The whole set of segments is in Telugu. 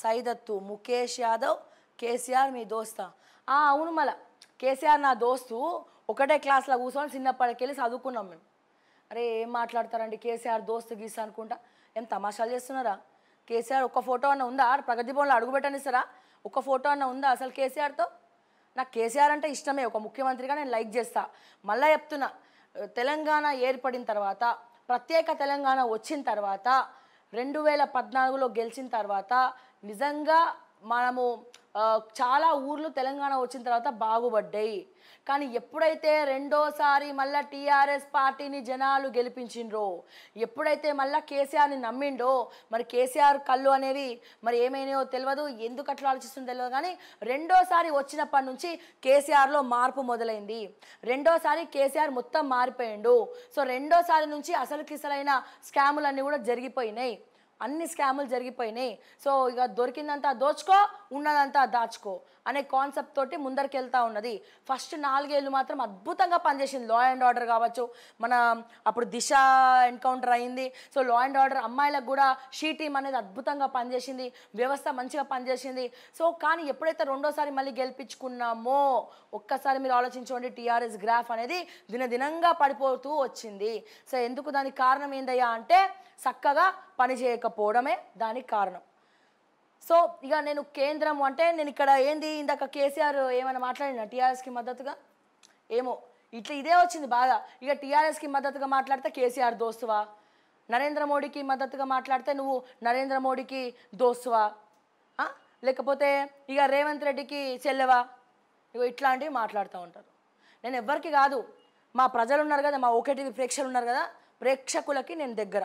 సైదత్తు ముఖేష్ యాదవ్ కేసీఆర్ మీ దోస్తా అవును మళ్ళా కేసీఆర్ నా దోస్తు ఒకటే క్లాస్లో కూర్చొని చిన్నప్పటికెళ్ళి చదువుకున్నాం మేము అరే ఏం మాట్లాడతారండి కేసీఆర్ దోస్తు గీసా అనుకుంటా ఏం తమాషాలు చేస్తున్నారా కేసీఆర్ ఒక్క ఫోటో అన్న ఉందా ప్రగతి భవన్లో అడుగుపెట్టనిస్తారా ఒక్క ఫోటో అన్న ఉందా అసలు కేసీఆర్తో నాకు కేసీఆర్ అంటే ఇష్టమే ఒక ముఖ్యమంత్రిగా నేను లైక్ చేస్తా మళ్ళీ చెప్తున్నా తెలంగాణ ఏర్పడిన తర్వాత ప్రత్యేక తెలంగాణ వచ్చిన తర్వాత రెండు వేల పద్నాలుగులో గెలిచిన తర్వాత నిజంగా మనము చాలా ఊర్లు తెలంగాణ వచ్చిన తర్వాత బాగుపడ్డాయి కానీ ఎప్పుడైతే రెండోసారి మళ్ళీ టీఆర్ఎస్ పార్టీని జనాలు గెలిపించిండ్రో ఎప్పుడైతే మళ్ళీ కేసీఆర్ని నమ్మిండో మరి కేసీఆర్ కళ్ళు అనేవి మరి ఏమైనాయో తెలియదు ఎందుకు అట్లా ఆలోచిస్తుందో తెలియదు కానీ రెండోసారి వచ్చినప్పటి నుంచి కేసీఆర్లో మార్పు మొదలైంది రెండోసారి కేసీఆర్ మొత్తం మారిపోయిండు సో రెండోసారి నుంచి అసలు కిసలైన స్కాములన్నీ కూడా జరిగిపోయినాయి అన్ని స్కాములు జరిగిపోయినాయి సో ఇక దొరికిందంతా దోచుకో ఉన్నదంతా దాచుకో అనే కాన్సెప్ట్ తోటి ముందరికి వెళ్తా ఉన్నది ఫస్ట్ నాలుగేళ్ళు మాత్రం అద్భుతంగా పనిచేసింది లా అండ్ ఆర్డర్ కావచ్చు మన అప్పుడు దిశ ఎన్కౌంటర్ అయింది సో లా అండ్ ఆర్డర్ అమ్మాయిలకు కూడా షీ టీమ్ అనేది అద్భుతంగా పనిచేసింది వ్యవస్థ మంచిగా పనిచేసింది సో కానీ ఎప్పుడైతే రెండోసారి మళ్ళీ గెలిపించుకున్నామో ఒక్కసారి మీరు ఆలోచించుకోండి టీఆర్ఎస్ గ్రాఫ్ అనేది దినదినంగా పడిపోతూ వచ్చింది సో ఎందుకు దానికి కారణం ఏందయ్యా అంటే చక్కగా పనిచేయకపోవడమే దానికి కారణం సో ఇక నేను కేంద్రం అంటే నేను ఇక్కడ ఏంది ఇందాక కేసీఆర్ ఏమైనా మాట్లాడినా టీఆర్ఎస్కి మద్దతుగా ఏమో ఇట్లా ఇదే వచ్చింది బాగా ఇక టీఆర్ఎస్కి మద్దతుగా మాట్లాడితే కేసీఆర్ దోస్తువా నరేంద్ర మోడీకి మద్దతుగా మాట్లాడితే నువ్వు నరేంద్ర మోడీకి దోస్తువా లేకపోతే ఇక రేవంత్ రెడ్డికి చెల్లెవా ఇగో ఇట్లాంటివి మాట్లాడుతూ ఉంటారు నేను ఎవ్వరికి కాదు మా ప్రజలు ఉన్నారు కదా మా ఒకటి ప్రేక్షకులు ఉన్నారు కదా ప్రేక్షకులకి నేను దగ్గర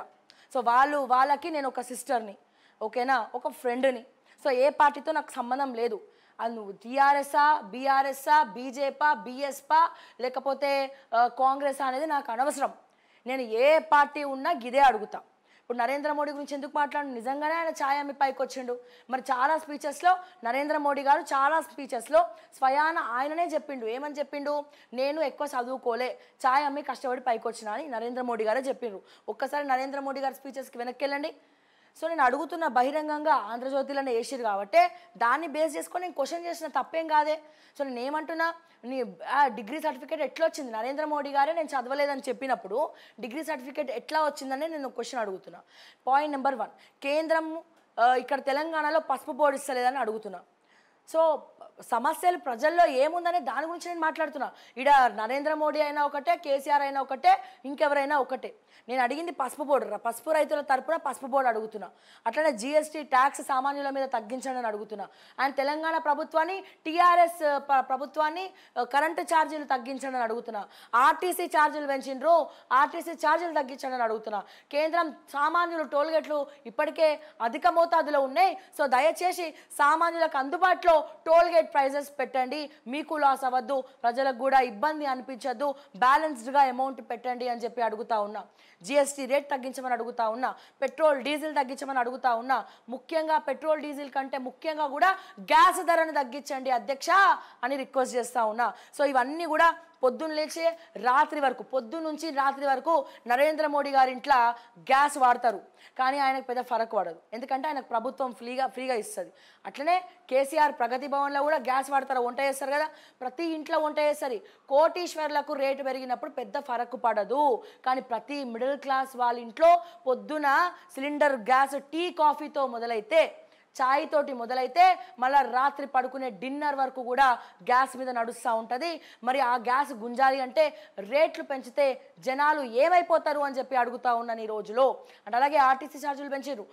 సో వాళ్ళు వాళ్ళకి నేను ఒక సిస్టర్ని ఓకేనా ఒక ఫ్రెండ్ని సో ఏ పార్టీతో నాకు సంబంధం లేదు అది నువ్వు టీఆర్ఎస్ఆ బీఆర్ఎస్ఆ బీజేపా బీఎస్పా లేకపోతే కాంగ్రెస్ అనేది నాకు అనవసరం నేను ఏ పార్టీ ఉన్నా గిదే అడుగుతా ఇప్పుడు నరేంద్ర మోడీ గురించి ఎందుకు మాట్లాడు నిజంగానే ఆయన ఛాయామి పైకి వచ్చిండు మరి చాలా స్పీచెస్లో నరేంద్ర మోడీ గారు చాలా స్పీచెస్లో స్వయాన ఆయననే చెప్పిండు ఏమని చెప్పిండు నేను ఎక్కువ చదువుకోలే ఛాయామి కష్టపడి పైకి వచ్చినా అని నరేంద్ర మోడీ గారే చెప్పిండ్రు ఒక్కసారి నరేంద్ర మోడీ గారి స్పీచెస్కి వెనక్కి వెళ్ళండి సో నేను అడుగుతున్న బహిరంగంగా ఆంధ్రజ్యోతిలోనే వేసిరు కాబట్టి దాన్ని బేస్ చేసుకొని నేను క్వశ్చన్ చేసిన తప్పేం కాదే సో నేను ఏమంటున్నా నీ డిగ్రీ సర్టిఫికేట్ ఎట్లా వచ్చింది నరేంద్ర మోడీ గారే నేను చదవలేదని చెప్పినప్పుడు డిగ్రీ సర్టిఫికేట్ ఎట్లా వచ్చిందని నేను క్వశ్చన్ అడుగుతున్నా పాయింట్ నెంబర్ వన్ కేంద్రం ఇక్కడ తెలంగాణలో పసుపు బోర్డు ఇస్తలేదని అడుగుతున్నా సో సమస్యలు ప్రజల్లో ఏముందనే దాని గురించి నేను మాట్లాడుతున్నా ఇడ నరేంద్ర మోడీ అయినా ఒకటే కేసీఆర్ అయినా ఒకటే ఇంకెవరైనా ఒకటే నేను అడిగింది పసుపు బోర్డర్ పసుపు రైతుల తరపున పసుపు బోర్డు అడుగుతున్నా అట్లనే జిఎస్టీ ట్యాక్స్ సామాన్యుల మీద తగ్గించండి అని అడుగుతున్నా అండ్ తెలంగాణ ప్రభుత్వాన్ని టీఆర్ఎస్ ప్రభుత్వాన్ని కరెంటు ఛార్జీలు తగ్గించండి అని అడుగుతున్నా ఆర్టీసీ ఛార్జీలు పెంచిండ్రు ఆర్టీసీ ఛార్జీలు తగ్గించండి అని అడుగుతున్నా కేంద్రం సామాన్యులు టోల్గేట్లు ఇప్పటికే అధిక మోతాదులో ఉన్నాయి సో దయచేసి సామాన్యులకు అందుబాటులో టోల్ గేట్ ప్రైజెస్ పెట్టండి మీకు లాస్ అవ్వద్దు ప్రజలకు కూడా ఇబ్బంది అనిపించద్దు బ్యాలెన్స్డ్గా అమౌంట్ పెట్టండి అని చెప్పి అడుగుతా ఉన్నా జిఎస్టీ రేట్ తగ్గించమని అడుగుతా ఉన్నా పెట్రోల్ డీజిల్ తగ్గించమని అడుగుతా ఉన్నా ముఖ్యంగా పెట్రోల్ డీజిల్ కంటే ముఖ్యంగా కూడా గ్యాస్ ధరను తగ్గించండి అధ్యక్ష అని రిక్వెస్ట్ చేస్తా ఉన్నా సో ఇవన్నీ కూడా పొద్దున్న లేచే రాత్రి వరకు పొద్దున్న నుంచి రాత్రి వరకు నరేంద్ర మోడీ గారి ఇంట్లో గ్యాస్ వాడతారు కానీ ఆయనకు పెద్ద ఫరక్ పడదు ఎందుకంటే ఆయనకు ప్రభుత్వం ఫ్రీగా ఫ్రీగా ఇస్తుంది అట్లనే కేసీఆర్ ప్రగతి భవన్లో కూడా గ్యాస్ వాడతారు వంట చేస్తారు కదా ప్రతి ఇంట్లో వంట చేస్తారు కోటీశ్వర్లకు రేటు పెరిగినప్పుడు పెద్ద ఫరక్ పడదు కానీ ప్రతి మిడిల్ క్లాస్ వాళ్ళ ఇంట్లో పొద్దున సిలిండర్ గ్యాస్ టీ కాఫీతో మొదలైతే ఛాయ్ తోటి మొదలైతే మళ్ళీ రాత్రి పడుకునే డిన్నర్ వరకు కూడా గ్యాస్ మీద నడుస్తూ ఉంటుంది మరి ఆ గ్యాస్ గుంజాలి అంటే రేట్లు పెంచితే జనాలు ఏమైపోతారు అని చెప్పి అడుగుతా ఉన్నాను ఈ రోజులో అంటే అలాగే ఆర్టీసీ ఛార్జీలు పెంచారు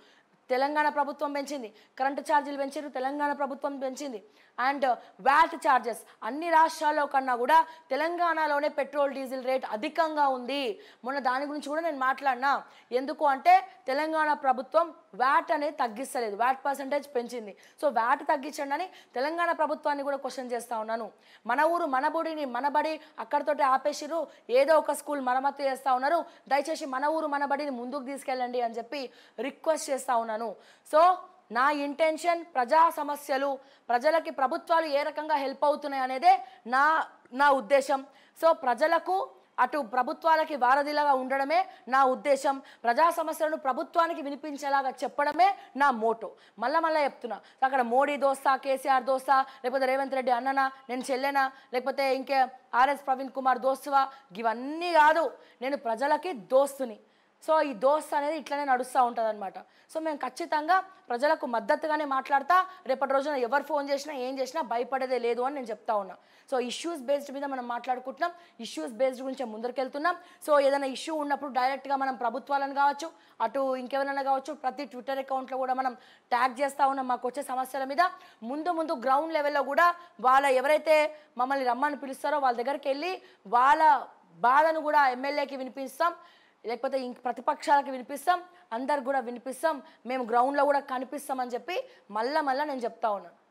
తెలంగాణ ప్రభుత్వం పెంచింది కరెంటు ఛార్జీలు పెంచారు తెలంగాణ ప్రభుత్వం పెంచింది అండ్ వ్యాట్ ఛార్జెస్ అన్ని రాష్ట్రాల్లో కన్నా కూడా తెలంగాణలోనే పెట్రోల్ డీజిల్ రేట్ అధికంగా ఉంది మొన్న దాని గురించి కూడా నేను మాట్లాడినా ఎందుకు అంటే తెలంగాణ ప్రభుత్వం వ్యాట్ అనేది తగ్గిస్తలేదు వ్యాట్ పర్సంటేజ్ పెంచింది సో వ్యాట్ తగ్గించండి అని తెలంగాణ ప్రభుత్వాన్ని కూడా క్వశ్చన్ చేస్తూ ఉన్నాను మన ఊరు మన బుడిని మనబడి అక్కడతోటి ఆపేసిరు ఏదో ఒక స్కూల్ మరమ్మతు చేస్తూ ఉన్నారు దయచేసి మన ఊరు మన బడిని ముందుకు తీసుకెళ్ళండి అని చెప్పి రిక్వెస్ట్ చేస్తూ ఉన్నాను సో నా ఇంటెన్షన్ ప్రజా సమస్యలు ప్రజలకి ప్రభుత్వాలు ఏ రకంగా హెల్ప్ అవుతున్నాయి అనేదే నా నా ఉద్దేశం సో ప్రజలకు అటు ప్రభుత్వాలకి వారధిలాగా ఉండడమే నా ఉద్దేశం ప్రజా సమస్యలను ప్రభుత్వానికి వినిపించేలాగా చెప్పడమే నా మోటో మళ్ళా మళ్ళీ చెప్తున్నా అక్కడ మోడీ దోస్తా కేసీఆర్ దోస లేకపోతే రేవంత్ రెడ్డి అన్ననా నేను చెల్లెనా లేకపోతే ఇంకే ఆర్ఎస్ ప్రవీణ్ కుమార్ దోస్తువా ఇవన్నీ కాదు నేను ప్రజలకి దోస్తుని సో ఈ దోస్త అనేది ఇట్లనే నడుస్తూ ఉంటుంది అనమాట సో మేము ఖచ్చితంగా ప్రజలకు మద్దతుగానే మాట్లాడతా రేపటి రోజున ఎవరు ఫోన్ చేసినా ఏం చేసినా భయపడేదే లేదు అని నేను చెప్తా ఉన్నా సో ఇష్యూస్ బేస్డ్ మీద మనం మాట్లాడుకుంటున్నాం ఇష్యూస్ బేస్డ్ గురించి ముందరికెళ్తున్నాం సో ఏదైనా ఇష్యూ ఉన్నప్పుడు డైరెక్ట్గా మనం ప్రభుత్వాలను కావచ్చు అటు ఇంకెవరైనా కావచ్చు ప్రతి ట్విట్టర్ అకౌంట్లో కూడా మనం ట్యాగ్ చేస్తూ ఉన్నాం మాకు వచ్చే సమస్యల మీద ముందు ముందు గ్రౌండ్ లెవెల్లో కూడా వాళ్ళ ఎవరైతే మమ్మల్ని రమ్మని పిలుస్తారో వాళ్ళ దగ్గరికి వెళ్ళి వాళ్ళ బాధను కూడా ఎమ్మెల్యేకి వినిపిస్తాం లేకపోతే ఇంక ప్రతిపక్షాలకు వినిపిస్తాం అందరు కూడా వినిపిస్తాం మేము గ్రౌండ్లో కూడా కనిపిస్తామని చెప్పి మళ్ళా మళ్ళీ నేను చెప్తా ఉన్నాను